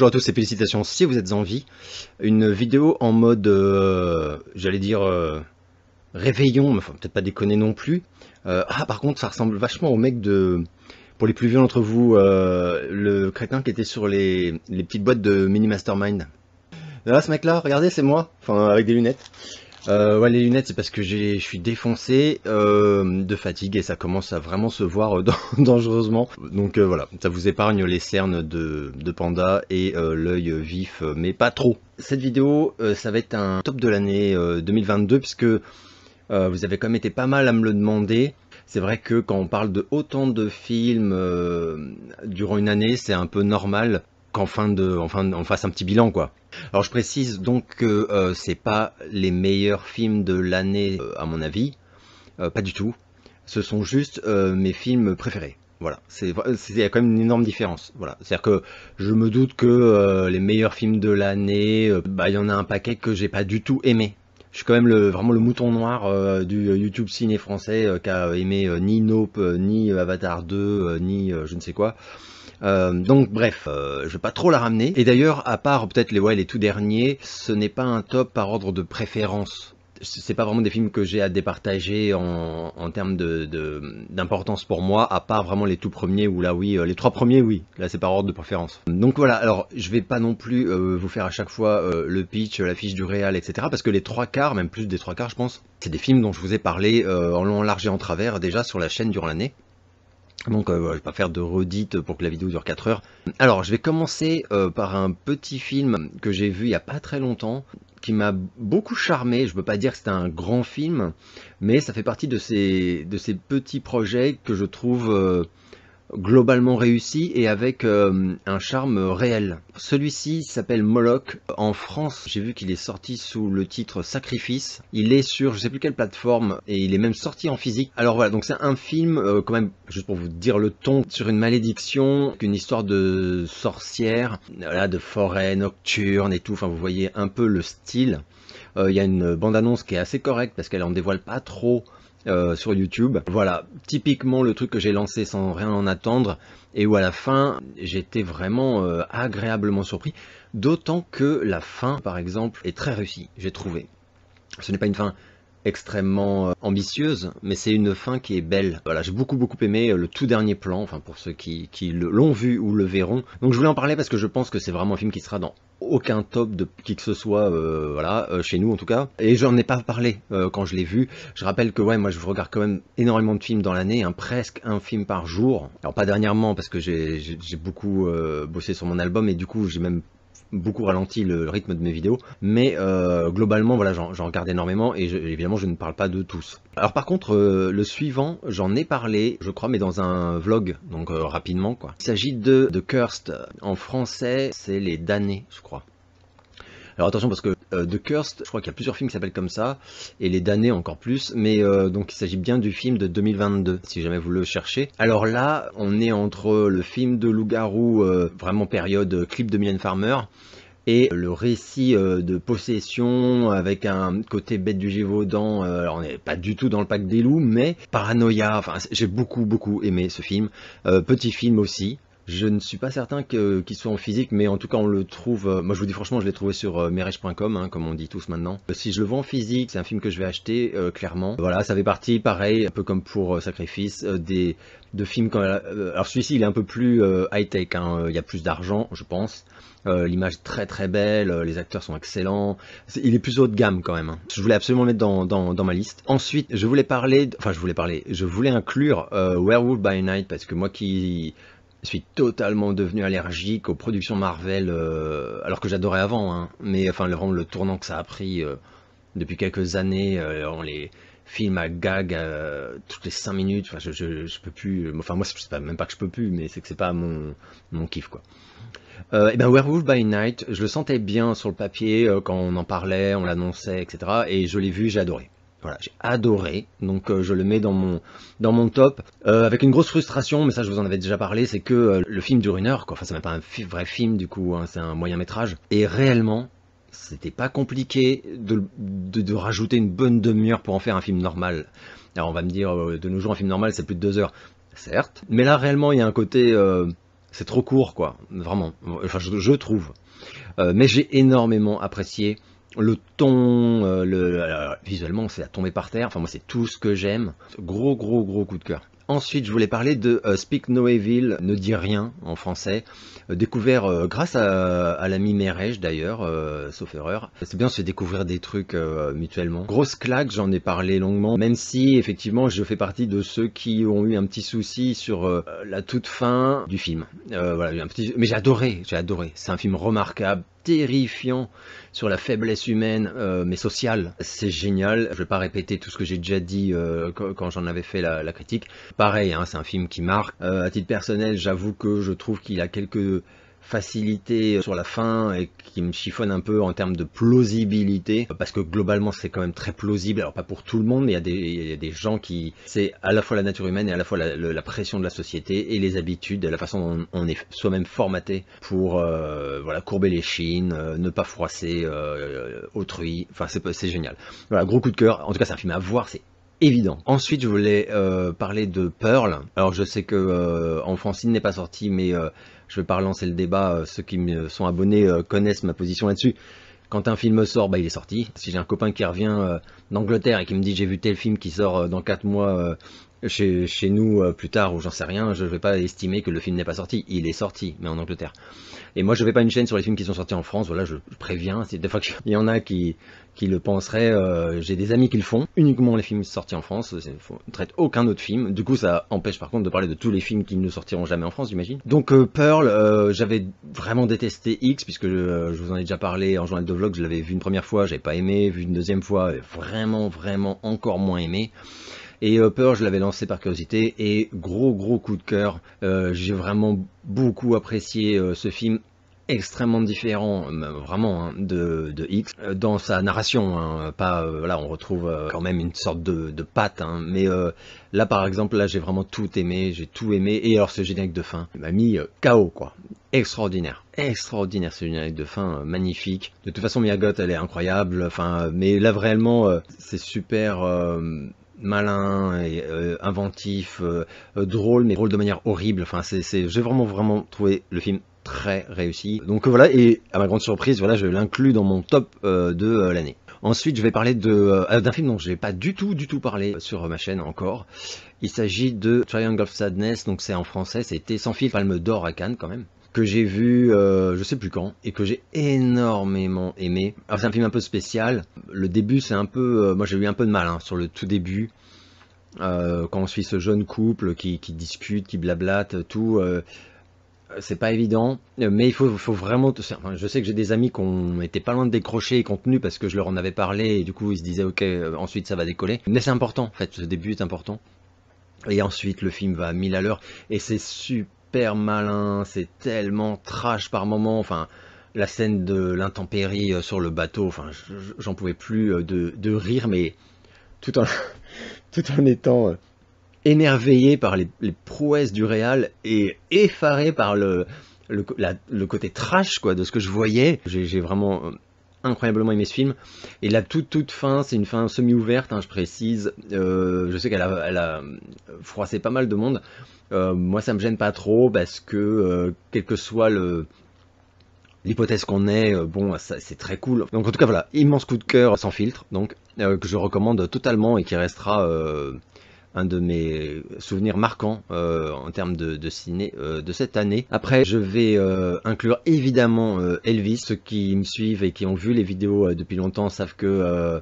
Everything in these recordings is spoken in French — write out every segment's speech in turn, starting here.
Bonjour à tous et félicitations si vous êtes en vie. Une vidéo en mode, euh, j'allais dire, euh, réveillon, mais peut-être pas déconner non plus. Euh, ah, par contre, ça ressemble vachement au mec de, pour les plus vieux d'entre vous, le crétin qui était sur les, petites boîtes de Mini Mastermind. Là, ah, ce mec-là, regardez, c'est moi, enfin, avec des lunettes. Euh, les lunettes, c'est parce que je suis défoncé euh, de fatigue et ça commence à vraiment se voir euh, dangereusement. Donc voilà, ça vous épargne les cernes de, de panda et l'œil vif, mais pas trop. Cette vidéo, ça va être un top de l'année 2022 puisque vous avez quand même été pas mal à me le demander. C'est vrai que quand on parle de autant de films durant une année, c'est un peu normal qu'en fin de, enfin, on fasse un petit bilan quoi. Alors je précise donc que euh, c'est pas les meilleurs films de l'année euh, à mon avis, euh, pas du tout. Ce sont juste mes films préférés. Voilà, c'est il y a quand même une énorme différence. Voilà, c'est-à-dire que je me doute que les meilleurs films de l'année, bah il y en a un paquet que j'ai pas du tout aimé je suis quand même le, vraiment le mouton noir euh, du euh, YouTube ciné français euh, qui a aimé ni Nope, ni Avatar 2, ni je ne sais quoi. donc bref, je vais pas trop la ramener. Et d'ailleurs, à part peut-être les ouais, les tout derniers, ce n'est pas un top par ordre de préférence c'est pas vraiment des films que j'ai à départager en, termes d'importance pour moi, à part vraiment les tout premiers ou là oui, euh, les trois premiers oui, là c'est par ordre de préférence. Donc voilà, alors je vais pas non plus euh, vous faire à chaque fois euh, le pitch, la fiche du réal, etc. Parce que les trois quarts, même plus des trois quarts je pense, c'est des films dont je vous ai parlé en long, en large et en travers déjà sur la chaîne durant l'année. Donc euh, je vais pas faire de redites pour que la vidéo dure 4 heures. Alors je vais commencer euh, par un petit film que j'ai vu il y a pas très longtemps qui m'a beaucoup charmé, je peux pas dire que c'est un grand film, mais ça fait partie de ces, de ces petits projets que je trouve euh, globalement réussi et avec euh, un charme réel. Celui-ci s'appelle Moloch. En France, j'ai vu qu'il est sorti sous le titre Sacrifice. Il est sur je sais plus quelle plateforme et il est même sorti en physique. Alors voilà, donc c'est un film euh, quand même, juste pour vous dire le ton, sur une malédiction, une histoire de sorcière, de forêt nocturne et tout. Enfin, vous voyez un peu le style. Euh, il y a une bande-annonce qui est assez correcte parce qu'elle en dévoile pas trop euh, sur YouTube. Voilà, typiquement le truc que j'ai lancé sans rien en attendre et où à la fin j'étais vraiment euh, agréablement surpris, d'autant que la fin par exemple est très réussie, j'ai trouvé. Ce n'est pas une fin extrêmement euh, ambitieuse, mais c'est une fin qui est belle. Voilà, j'ai beaucoup beaucoup aimé euh, le tout dernier plan, enfin pour ceux qui, l'ont vu ou le verront. Donc je voulais en parler parce que je pense que c'est vraiment un film qui sera dans aucun top de qui que ce soit, euh, voilà, chez nous en tout cas. Et j'en ai pas parlé quand je l'ai vu. Je rappelle que ouais, moi je regarde quand même énormément de films dans l'année, hein, presque un film par jour. Alors pas dernièrement parce que j'ai beaucoup bossé sur mon album et du coup j'ai même beaucoup ralenti le, rythme de mes vidéos, mais euh, globalement, voilà, j'en regarde énormément et évidemment, je ne parle pas de tous. Alors par contre, euh, le suivant, j'en ai parlé, je crois, mais dans un vlog, donc euh, rapidement, quoi. Il s'agit de, de Cursed. En français, c'est les damnés, je crois. Alors attention parce que euh, de Cursed, je crois qu'il y a plusieurs films qui s'appellent comme ça, et les damnés encore plus, mais euh, donc il s'agit bien du film de 2022, si jamais vous le cherchez. Alors là, on est entre le film de loup-garou, euh, vraiment période clip de Mylène Farmer, et le récit de possession avec un côté bête du Gévaudan. alors on n'est pas du tout dans le pack des loups, mais paranoïa. Enfin, j'ai beaucoup beaucoup aimé ce film. petit film aussi, je ne suis pas certain qu'il soit en physique, mais en tout cas on le trouve, euh, moi je vous dis franchement je l'ai trouvé sur euh, meresh.com, hein, comme on dit tous maintenant. Euh, si je le vends en physique, c'est un film que je vais acheter, clairement. Voilà, ça fait partie, pareil, un peu comme pour Sacrifice, des, de films... Quand, alors celui-ci il est un peu plus high-tech, hein, il y a plus d'argent, je pense. L'image l'image très très belle, les acteurs sont excellents. il est plus haut de gamme quand même. Hein. Je voulais absolument le mettre dans, ma liste. Ensuite, je voulais parler, enfin je voulais parler, je voulais inclure Werewolf by Night parce que moi qui je suis totalement devenu allergique aux productions Marvel, euh, alors que j'adorais avant, hein. mais enfin le, vraiment le tournant que ça a pris euh, depuis quelques années, on euh, les films à gag toutes les 5 minutes, enfin je, je, peux plus, enfin moi c'est pas, même pas que je peux plus, mais c'est que c'est pas mon, mon kiff quoi. et ben Werewolf by Night, je le sentais bien sur le papier quand on en parlait, on l'annonçait, etc. Et je l'ai vu, j'ai adoré. Voilà, j'ai adoré, donc euh, je le mets dans mon, dans mon top. Euh, avec une grosse frustration, mais ça je vous en avais déjà parlé, c'est que euh, le film dure une heure, Enfin, c'est même pas un vrai film du coup, hein, c'est un moyen métrage. Et réellement, c'était pas compliqué de, de, rajouter une bonne demi-heure pour en faire un film normal. Alors on va me dire, de nos jours, un film normal c'est plus de deux heures. Certes, mais là réellement il y a un côté. c'est trop court, quoi, vraiment. Enfin, je, je trouve. mais j'ai énormément apprécié le ton, euh, le, euh, visuellement, c'est à tomber par terre. Enfin, moi, c'est tout ce que j'aime. Gros, gros, gros coup de cœur. Ensuite, je voulais parler de euh, Speak No Evil, ne dit rien en français, euh, découvert euh, grâce à, l'ami Merej d'ailleurs, sauf erreur. C'est bien de se découvrir des trucs mutuellement. Grosse claque, j'en ai parlé longuement, même si effectivement je fais partie de ceux qui ont eu un petit souci sur la toute fin du film. voilà, un petit... Mais j'ai adoré, j'ai adoré. C'est un film remarquable, terrifiant sur la faiblesse humaine, mais sociale. C'est génial. Je vais pas répéter tout ce que j'ai déjà dit quand j'en avais fait la, la critique pareil, hein, c'est un film qui marque. Euh, à titre personnel, j'avoue que je trouve qu'il a quelques facilités sur la fin et qui me chiffonne un peu en termes de plausibilité parce que globalement c'est quand même très plausible alors pas pour tout le monde mais il y a des, gens qui c'est à la fois la nature humaine et à la fois la, pression de la société et les habitudes la façon dont on est soi-même formaté pour euh, voilà courber les chines euh, ne pas froisser autrui enfin c'est génial voilà gros coup de cœur en tout cas c'est un film à voir c'est évident. Ensuite, je voulais euh, parler de Pearl. Alors, je sais que euh, en France, il n'est pas sorti, mais euh, je vais pas relancer le débat. Ceux qui me sont abonnés connaissent ma position là-dessus. Quand un film sort, bah, il est sorti. Si j'ai un copain qui revient d'Angleterre et qui me dit j'ai vu tel film qui sort dans 4 mois chez, nous euh, plus tard ou j'en sais rien, je ne vais pas estimer que le film n'est pas sorti. Il est sorti, mais en Angleterre. Et moi, je ne fais pas une chaîne sur les films qui sont sortis en France. Voilà, je, préviens. Des fois, il y en a qui, qui le penseraient. Euh, j'ai des amis qui le font. Uniquement les films sortis en France. je ne traite aucun autre film. Du coup, ça empêche par contre de parler de tous les films qui ne sortiront jamais en France, j'imagine. Donc, euh, Pearl, j'avais vraiment détesté X puisque je, vous en ai déjà parlé en journal de vlog. Je l'avais vu une première fois, j'avais pas aimé. Vu une deuxième fois, vraiment, vraiment encore moins aimé. Et Hopper, euh, je l'avais lancé par curiosité et gros gros coup de cœur. Euh, j'ai vraiment beaucoup apprécié euh, ce film extrêmement différent, vraiment, hein, de, X, dans sa narration. Hein. pas, là, on retrouve quand même une sorte de, patte, hein. mais là, par exemple, là, j'ai vraiment tout aimé, j'ai tout aimé, et alors ce générique de fin m'a mis KO, quoi. Extraordinaire, extraordinaire ce générique de fin, magnifique. De toute façon, Miyagot, elle est incroyable, enfin, mais là, vraiment, c'est super malin, et, euh, inventif, euh, euh, drôle, mais drôle de manière horrible. Enfin, c'est, j'ai vraiment, vraiment trouvé le film très réussi. Donc voilà, et à ma grande surprise, voilà, je l'inclus dans mon top de l'année. Ensuite, je vais parler de, d'un film dont je n'ai pas du tout, du tout parlé sur ma chaîne encore. Il s'agit de Triangle of Sadness, donc c'est en français, c'était sans fil, palme d'or à Cannes quand même que j'ai vu euh, je sais plus quand et que j'ai énormément aimé. Alors c'est un film un peu spécial. Le début c'est un peu, euh, moi j'ai eu un peu de mal hein, sur le tout début. Euh, quand on suit ce jeune couple qui, discute, qui blablate, tout, euh, c'est pas évident, mais il faut, faut vraiment. je sais que j'ai des amis qui n'étaient pas loin de décrocher et contenus parce que je leur en avais parlé et du coup ils se disaient ok, ensuite ça va décoller. Mais c'est important en fait, ce début est important. Et ensuite le film va à 1000 à l'heure et c'est super malin, c'est tellement trash par moment. Enfin, la scène de l'intempérie euh, sur le bateau, enfin, j'en pouvais plus euh, de, rire, mais tout en, tout en étant euh, émerveillé par les, prouesses du réal et effaré par le, le, côté trash quoi, de ce que je voyais. J'ai vraiment incroyablement aimé ce film. Et la toute toute fin, c'est une fin semi-ouverte, hein, je précise. Euh, je sais qu'elle a, euh, froissé pas mal de monde. Euh, moi, ça me gêne pas trop parce que quel que soit le l'hypothèse qu'on est, bon, c'est très cool. Donc en tout cas, voilà, immense coup de cœur sans filtre, donc que je recommande totalement et qui restera un de mes souvenirs marquants euh, en termes de, ciné euh, de cette année. Après, je vais euh, inclure évidemment Elvis. Ceux qui me suivent et qui ont vu les vidéos depuis longtemps savent que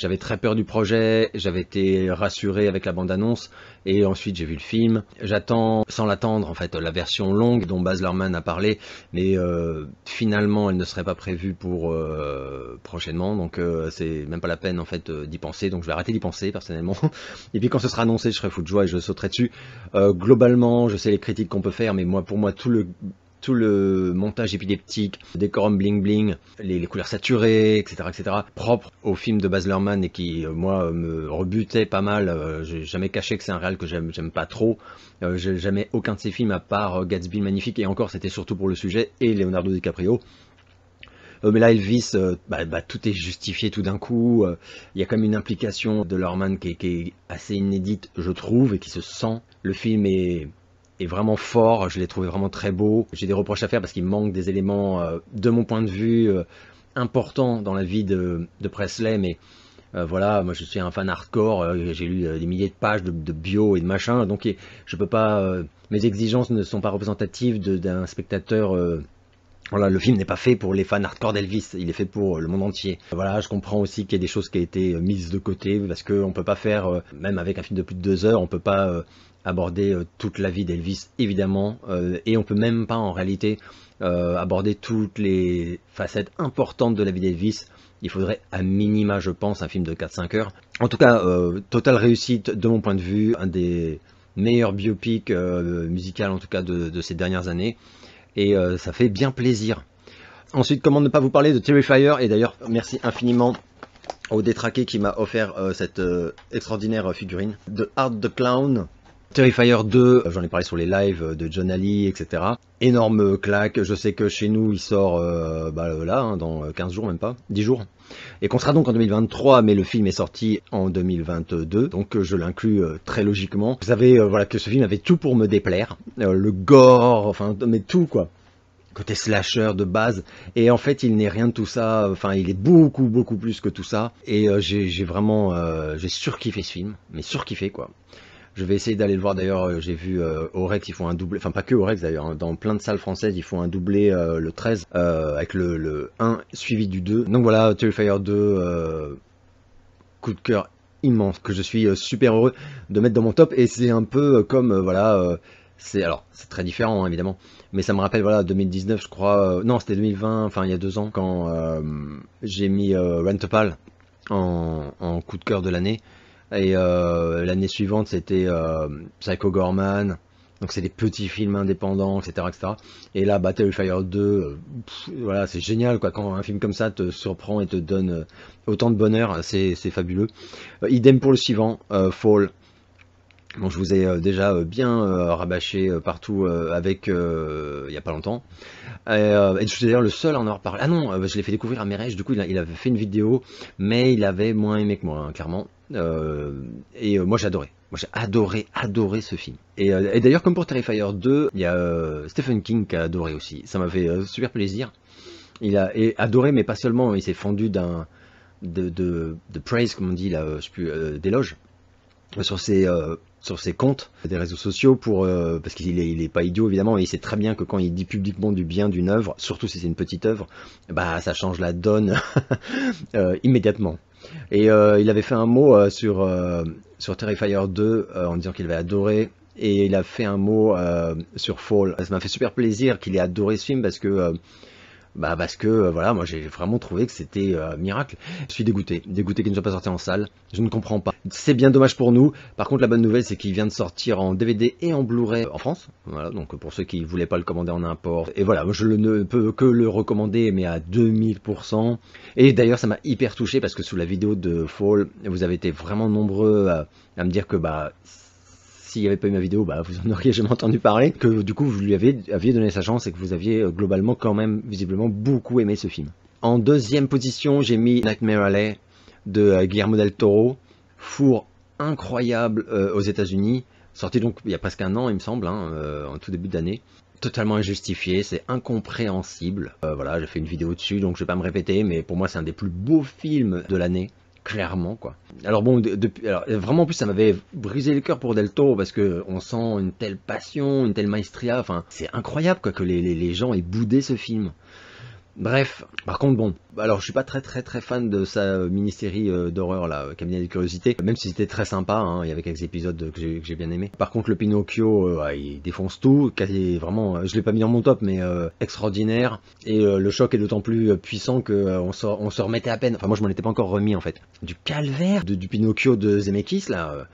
j'avais très peur du projet, j'avais été rassuré avec la bande-annonce, et ensuite j'ai vu le film. J'attends, sans l'attendre en fait, la version longue dont Baz Luhrmann a parlé, mais euh, finalement elle ne serait pas prévue pour euh, prochainement, donc euh, c'est même pas la peine en fait d'y penser, donc je vais arrêter d'y penser personnellement. Et puis quand ce sera annoncé, je serai fou de joie et je sauterai dessus. globalement, je sais les critiques qu'on peut faire, mais moi pour moi tout le tout le montage épileptique, le décorum bling bling, les, couleurs saturées, etc., etc., propre au film de Baz Luhrmann et qui, euh, moi, me rebutait pas mal. Euh, j'ai jamais caché que c'est un réal que j'aime, pas trop. Euh, j'ai jamais aucun de ses films à part Gatsby Magnifique et encore, c'était surtout pour le sujet et Leonardo DiCaprio. Mais là, Elvis, bah, bah, tout est justifié tout d'un coup. Il y a quand même une implication de Luhrmann qui est assez inédite, je trouve, et qui se sent. Le film est est vraiment fort. Je l'ai trouvé vraiment très beau. J'ai des reproches à faire parce qu'il manque des éléments, euh, de mon point de vue, euh, importants dans la vie de, de Presley. Mais euh, voilà, moi je suis un fan hardcore. J'ai lu des milliers de pages de, bio et de machin. Donc je peux pas. mes exigences ne sont pas représentatives d'un spectateur voilà, le film n'est pas fait pour les fans hardcore d'Elvis, il est fait pour euh, le monde entier. Voilà, je comprends aussi qu'il y a des choses qui ont été euh, mises de côté parce qu'on peut pas faire, euh, même avec un film de plus de deux heures, on ne peut pas aborder toute la vie d'Elvis, évidemment, et on ne peut même pas en réalité aborder toutes les facettes importantes de la vie d'Elvis. Il faudrait à minima, je pense, un film de 4-5 heures. En tout cas, totale réussite de mon point de vue, un des meilleurs biopics musicaux en tout cas de ces dernières années et euh, ça fait bien plaisir. Ensuite, comment ne pas vous parler de Terrifier Et d'ailleurs, merci infiniment au détraqué qui m'a offert euh, cette euh, extraordinaire figurine de Art the Clown. Terrifier 2, j'en ai parlé sur les lives euh, de John Ali, etc. Énorme claque, je sais que chez nous il sort euh, bah, là, hein, dans 15 euh, jours même pas, 10 jours. Et qu'on sera donc en 2023, mais le film est sorti en 2022, donc je l'inclus très logiquement. Vous savez voilà, que ce film avait tout pour me déplaire, le gore, enfin, mais tout quoi côté slasher de base. Et en fait, il n'est rien de tout ça. Enfin, il est beaucoup, beaucoup plus que tout ça. Et j'ai vraiment, j'ai surkiffé ce film, mais surkiffé quoi. Je vais essayer d'aller le voir d'ailleurs. Euh, j'ai vu au euh, Rex ils font un doublé, enfin pas que Orex d'ailleurs, hein, dans plein de salles françaises, ils font un doublé euh, le 13 avec le, 1 suivi du 2. Donc voilà, Fire 2, coup de cœur immense que je suis super heureux de mettre dans mon top. Et c'est un peu comme voilà c'est alors c'est très différent hein, évidemment mais ça me rappelle voilà 2019 je crois non c'était 2020 enfin il y a deux ans quand j'ai mis euh, en, en, coup de cœur de l'année et euh, l'année suivante, c'était euh, Psycho Gorman. Donc c'est des petits films indépendants, etc., etc. Et là, fire 2, euh, voilà, c'est génial quoi. Quand un film comme ça te surprend et te donne autant de bonheur, c'est fabuleux. idem pour le suivant, Fall. Bon, je vous ai déjà bien rabâché partout avec il n'y a pas longtemps. Et, je suis d'ailleurs le seul à en avoir parlé. Ah non, je l'ai fait découvrir à Mérèche, du coup il, il, avait fait une vidéo, mais il avait moins aimé que moi, hein, clairement. Euh, et euh, moi j'adorais Moi j'ai adoré, adoré ce film. Et, euh, d'ailleurs comme pour Terrifier 2, il y a Stephen King qui a adoré aussi. Ça m'a fait super plaisir. Il a adoré, mais pas seulement, il s'est fendu d'un de, praise, comme on dit là, je sais plus, d'éloge sur ses sur ses comptes des réseaux sociaux pour parce qu'il est, pas idiot évidemment et il sait très bien que quand il dit publiquement du bien d'une œuvre, surtout si c'est une petite œuvre, bah ça change la donne immédiatement. Et euh, il avait fait un mot euh, sur, euh, sur Terrifier 2 en disant qu'il avait adoré. Et il a fait un mot sur Fall. Ça m'a fait super plaisir qu'il ait adoré ce film parce que bah parce que euh, voilà, moi j'ai vraiment trouvé que c'était euh, miracle. Je suis dégoûté, dégoûté qu'il ne soit pas sorti en salle. Je ne comprends pas. C'est bien dommage pour nous. Par contre, la bonne nouvelle, c'est qu'il vient de sortir en DVD et en Blu-ray en France. Voilà, donc pour ceux qui voulaient pas le commander en import. Et voilà, je ne peux que le recommander, mais à 2000%. Et d'ailleurs, ça m'a hyper touché parce que sous la vidéo de Fall, vous avez été vraiment nombreux à me dire que bah s'il n'y avait pas eu ma vidéo, bah, vous en auriez jamais entendu parler, que du coup vous lui avez, aviez donné sa chance et que vous aviez euh, globalement quand même visiblement beaucoup aimé ce film. En deuxième position, j'ai mis Nightmare Alley de euh, Guillermo del Toro, four incroyable euh, aux États-Unis, sorti donc il y a presque un an, il me semble, hein, en tout début d'année totalement injustifié, c'est incompréhensible. voilà, j'ai fait une vidéo dessus, donc je ne vais pas me répéter, mais pour moi c'est un des plus beaux films de l'année clairement quoi. Alors bon, vraiment en plus ça m'avait brisé le cœur pour Del parce que on sent une telle passion, une telle maestria, enfin c'est incroyable quoi que les, les gens aient boudé ce film. Bref, par contre bon, alors je suis pas très très très fan de sa mini-série euh, d'horreur là, Cabinet des curiosités, même si c'était très sympa, hein, il y avait quelques épisodes que j'ai bien aimé. Par contre le Pinocchio, euh, il défonce tout, vraiment, euh, je l'ai pas mis dans mon top, mais extraordinaire, et le choc est d'autant plus puissant que on, se, remettait à peine, enfin moi je m'en étais pas encore remis en fait, du calvaire de, du Pinocchio de Zemeckis là,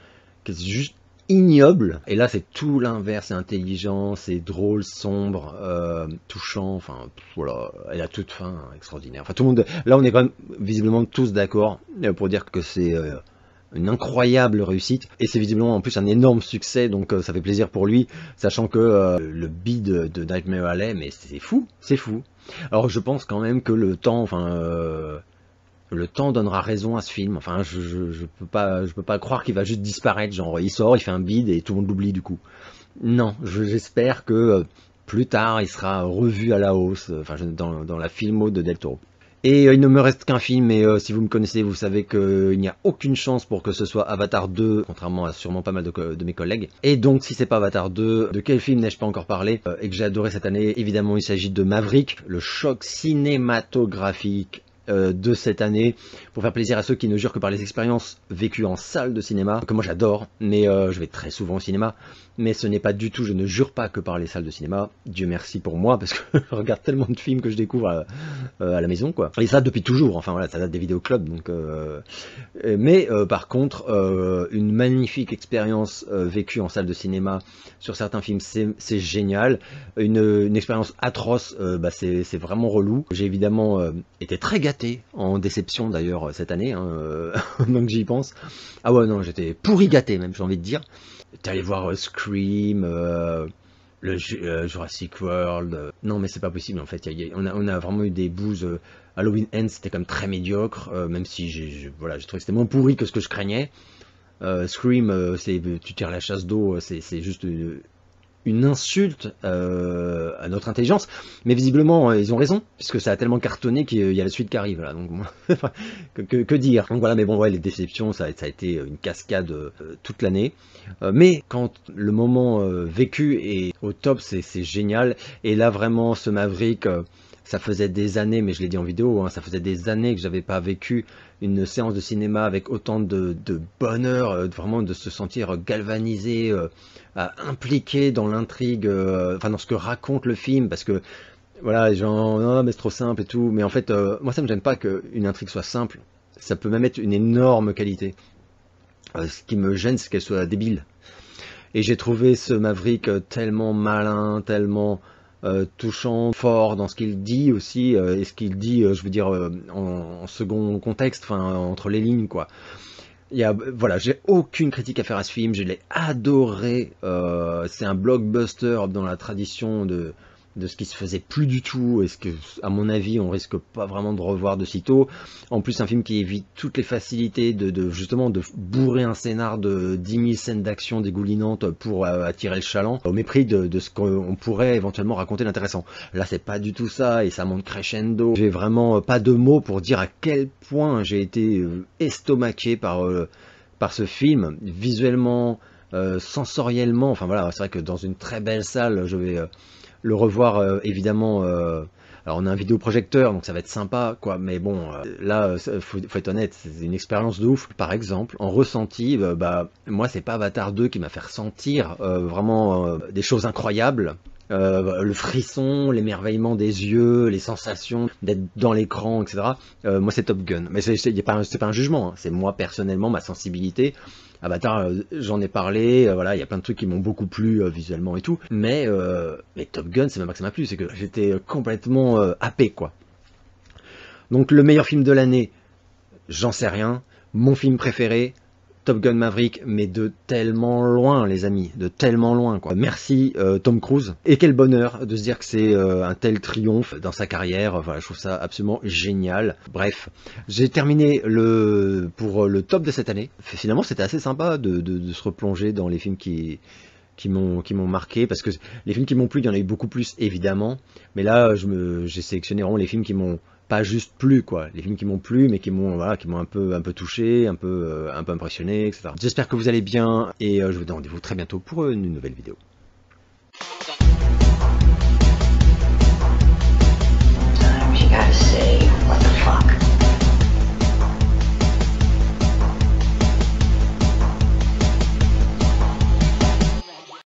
qui juste ignoble. Et là, c'est tout l'inverse. C'est intelligent, c'est drôle, sombre, euh, touchant. Enfin, voilà. Elle a toute fin hein, extraordinaire. Enfin, tout le monde. Là, on est quand même visiblement tous d'accord euh, pour dire que c'est. Euh, une incroyable réussite et c'est visiblement en plus un énorme succès donc ça fait plaisir pour lui sachant que le bid de Nightmare Alley mais c'est fou c'est fou alors je pense quand même que le temps enfin le temps donnera raison à ce film. Enfin, je, ne peux pas, je peux pas croire qu'il va juste disparaître. Genre, il sort, il fait un bide et tout le monde l'oublie du coup. Non, j'espère que euh, plus tard, il sera revu à la hausse. Euh, enfin, dans, dans la filmo de Del Toro. Et euh, il ne me reste qu'un film, et si vous me connaissez, vous savez qu'il n'y a aucune chance pour que ce soit Avatar 2, contrairement à sûrement pas mal de, mes collègues. Et donc, si c'est pas Avatar 2, de quel film n'ai-je pas encore parlé et que j'ai adoré cette année Évidemment, il s'agit de Maverick, le choc cinématographique euh, de cette année pour faire plaisir à ceux qui ne jurent que par les expériences vécues en salle de cinéma, que moi j'adore, mais euh, je vais très souvent au cinéma, mais ce n'est pas du tout, je ne jure pas que par les salles de cinéma, Dieu merci pour moi, parce que je regarde tellement de films que je découvre euh, euh, à, la maison, quoi. Et ça depuis toujours, enfin voilà, ça date des vidéoclubs, donc... Euh, mais par contre, une magnifique expérience vécue en salle de cinéma sur certains films, c'est génial. Une, expérience atroce, bah, c'est vraiment relou. J'ai évidemment été très gâté, en déception d'ailleurs cette année, hein, donc j'y pense. Ah ouais, non, j'étais pourri gâté même, j'ai envie de dire. T'es allé voir euh, Scream, euh, le euh, Jurassic World. Non, mais c'est pas possible en fait. on, a, vraiment eu des bouses. Halloween End, c'était quand même très médiocre, même si j'ai voilà, trouvé que c'était moins pourri que ce que je craignais. Scream, c'est tu tires la chasse d'eau, c'est juste une insulte euh, à notre intelligence. Mais visiblement, euh, ils ont raison, puisque ça a tellement cartonné qu'il y a la suite qui arrive. Là. Donc, que, dire Donc voilà, mais bon, ouais, les déceptions, ça, ça a été une cascade euh, toute l'année. mais quand le moment vécu est au top, c'est génial. Et là, vraiment, ce Maverick ça faisait des années, mais je l'ai dit en vidéo, hein, ça faisait des années que j'avais pas vécu une séance de cinéma avec autant de, bonheur, euh, vraiment de se sentir galvanisé, euh, impliqué dans l'intrigue, euh, enfin dans ce que raconte le film, parce que voilà, gens, non, mais c'est trop simple et tout, mais en fait, moi ça me gêne pas qu'une intrigue soit simple, ça peut même être une énorme qualité. ce qui me gêne, c'est qu'elle soit débile. Et j'ai trouvé ce Maverick tellement malin, tellement euh, touchant, fort dans ce qu'il dit aussi, euh, et ce qu'il dit, euh, je veux dire, en, second contexte, enfin, entre les lignes, quoi. Il y voilà, j'ai aucune critique à faire à ce film, je l'ai adoré. c'est un blockbuster dans la tradition de, de ce qui se faisait plus du tout et ce que, à mon avis, on risque pas vraiment de revoir de sitôt. En plus, un film qui évite toutes les facilités de, justement de bourrer un scénar de 10 000 scènes d'action dégoulinantes pour euh, attirer le chaland, au mépris de, ce qu'on pourrait éventuellement raconter d'intéressant. Là, c'est pas du tout ça et ça monte crescendo. J'ai vraiment euh, pas de mots pour dire à quel point j'ai été euh, estomaqué par, par ce film, visuellement, sensoriellement. Enfin voilà, c'est vrai que dans une très belle salle, je vais le revoir euh, évidemment. Euh, alors on a un vidéoprojecteur, donc ça va être sympa, quoi. Mais bon, euh, là, faut, faut, être honnête, c'est une expérience de ouf. Par exemple, en ressenti, bah moi c'est pas Avatar 2 qui m'a fait ressentir vraiment des choses incroyables. Euh, le frisson, l'émerveillement des yeux, les sensations d'être dans l'écran, etc. Euh, moi, c'est Top Gun. Mais c'est pas, pas un jugement. Hein. C'est moi, personnellement, ma sensibilité. Avatar, ah bah, euh, j'en ai parlé, voilà, il y a plein de trucs qui m'ont beaucoup plu visuellement et tout, mais, mais Top Gun, c'est même pas que ça m'a plu, c'est que j'étais complètement happé, quoi. Donc le meilleur film de l'année, j'en sais rien. Mon film préféré, Top Gun Maverick, mais de tellement loin, les amis, de tellement loin. Quoi. Merci euh, Tom Cruise. Et quel bonheur de se dire que c'est euh, un tel triomphe dans sa carrière. je trouve ça absolument génial. Bref, j'ai terminé le pour euh, le top de cette année. Finalement, c'était assez sympa de, se replonger dans les films qui m'ont marqué parce que les films qui m'ont plu il y en a eu beaucoup plus évidemment mais là j'ai sélectionné vraiment les films qui m'ont pas juste plus, quoi les films qui m'ont plu mais qui m'ont voilà qui m'ont un peu un peu touché un peu euh, un peu impressionné etc j'espère que vous allez bien et euh, je vous donne rendez-vous très bientôt pour euh, une nouvelle vidéo